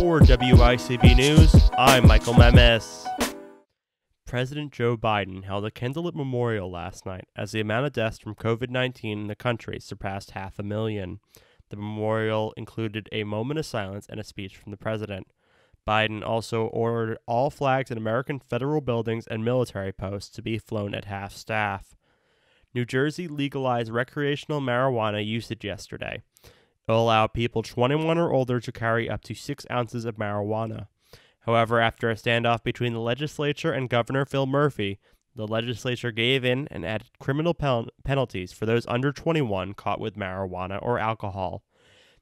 For WICB News, I'm Michael Memes. President Joe Biden held a candlelit memorial last night as the amount of deaths from COVID 19 in the country surpassed half a million. The memorial included a moment of silence and a speech from the president. Biden also ordered all flags in American federal buildings and military posts to be flown at half staff. New Jersey legalized recreational marijuana usage yesterday. It will allow people 21 or older to carry up to six ounces of marijuana. However, after a standoff between the legislature and Governor Phil Murphy, the legislature gave in and added criminal pen- penalties for those under 21 caught with marijuana or alcohol.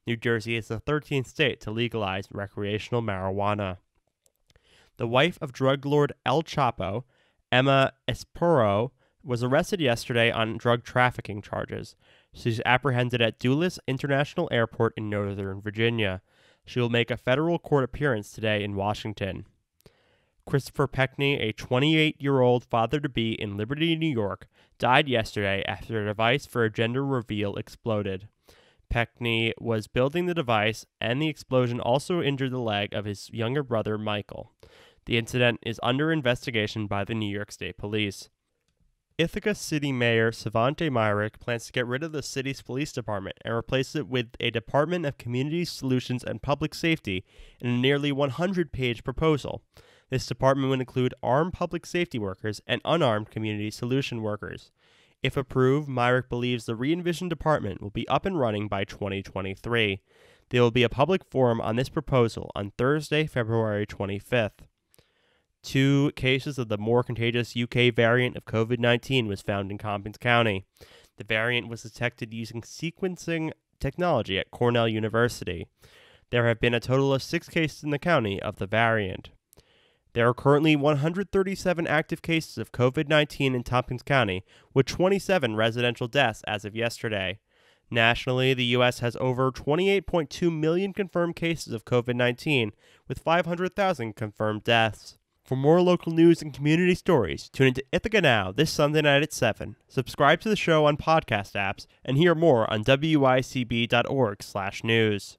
New Jersey is the 13th state to legalize recreational marijuana. The wife of drug lord El Chapo, Emma Espero, was arrested yesterday on drug trafficking charges. She's apprehended at Dulles International Airport in Northern Virginia. She will make a federal court appearance today in Washington. Christopher Peckney, a 28 year old father to be in Liberty, New York, died yesterday after a device for a gender reveal exploded. Peckney was building the device, and the explosion also injured the leg of his younger brother, Michael. The incident is under investigation by the New York State Police. Ithaca City Mayor Savante Myrick plans to get rid of the city's police department and replace it with a Department of Community Solutions and Public Safety in a nearly 100 page proposal. This department would include armed public safety workers and unarmed community solution workers. If approved, Myrick believes the re envisioned department will be up and running by 2023. There will be a public forum on this proposal on Thursday, February 25th two cases of the more contagious UK variant of COVID 19 was found in Compton County. The variant was detected using sequencing technology at Cornell University. There have been a total of six cases in the county of the variant. There are currently 137 active cases of COVID 19 in Tompkins County, with 27 residential deaths as of yesterday. Nationally, the U.S. has over 28.2 million confirmed cases of COVID 19, with 500,000 confirmed deaths. For more local news and community stories, tune into Ithaca Now this Sunday night at 7. Subscribe to the show on podcast apps and hear more on wicb.org/news.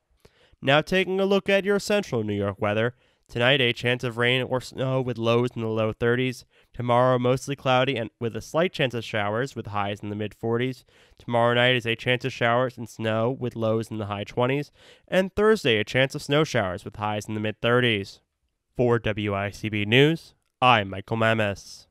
Now taking a look at your central New York weather. Tonight, a chance of rain or snow with lows in the low 30s. Tomorrow, mostly cloudy and with a slight chance of showers with highs in the mid 40s. Tomorrow night is a chance of showers and snow with lows in the high 20s. And Thursday, a chance of snow showers with highs in the mid 30s. For WICB News, I'm Michael Mames.